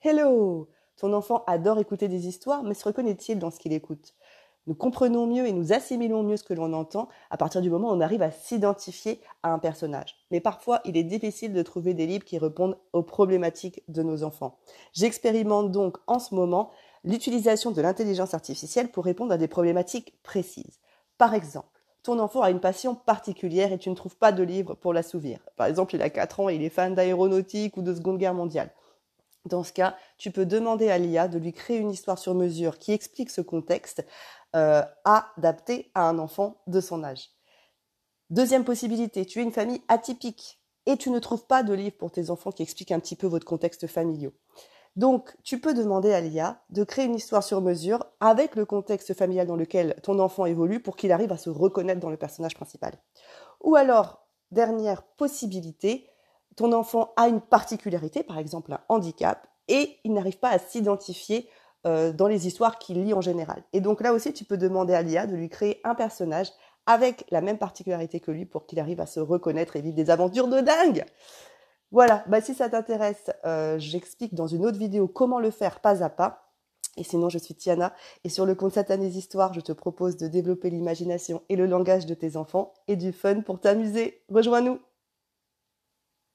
Hello Ton enfant adore écouter des histoires, mais se reconnaît-il dans ce qu'il écoute Nous comprenons mieux et nous assimilons mieux ce que l'on entend à partir du moment où on arrive à s'identifier à un personnage. Mais parfois, il est difficile de trouver des livres qui répondent aux problématiques de nos enfants. J'expérimente donc en ce moment l'utilisation de l'intelligence artificielle pour répondre à des problématiques précises. Par exemple, ton enfant a une passion particulière et tu ne trouves pas de livre pour l'assouvir. Par exemple, il a 4 ans et il est fan d'aéronautique ou de Seconde Guerre mondiale. Dans ce cas, tu peux demander à l'IA de lui créer une histoire sur mesure qui explique ce contexte euh, adapté à un enfant de son âge. Deuxième possibilité, tu es une famille atypique et tu ne trouves pas de livre pour tes enfants qui explique un petit peu votre contexte familial. Donc, tu peux demander à l'IA de créer une histoire sur mesure avec le contexte familial dans lequel ton enfant évolue pour qu'il arrive à se reconnaître dans le personnage principal. Ou alors, dernière possibilité, ton enfant a une particularité, par exemple un handicap, et il n'arrive pas à s'identifier euh, dans les histoires qu'il lit en général. Et donc là aussi, tu peux demander à l'IA de lui créer un personnage avec la même particularité que lui pour qu'il arrive à se reconnaître et vivre des aventures de dingue. Voilà, bah, si ça t'intéresse, euh, j'explique dans une autre vidéo comment le faire pas à pas. Et sinon, je suis Tiana, et sur le compte Satanés Histoires, je te propose de développer l'imagination et le langage de tes enfants et du fun pour t'amuser. Rejoins-nous!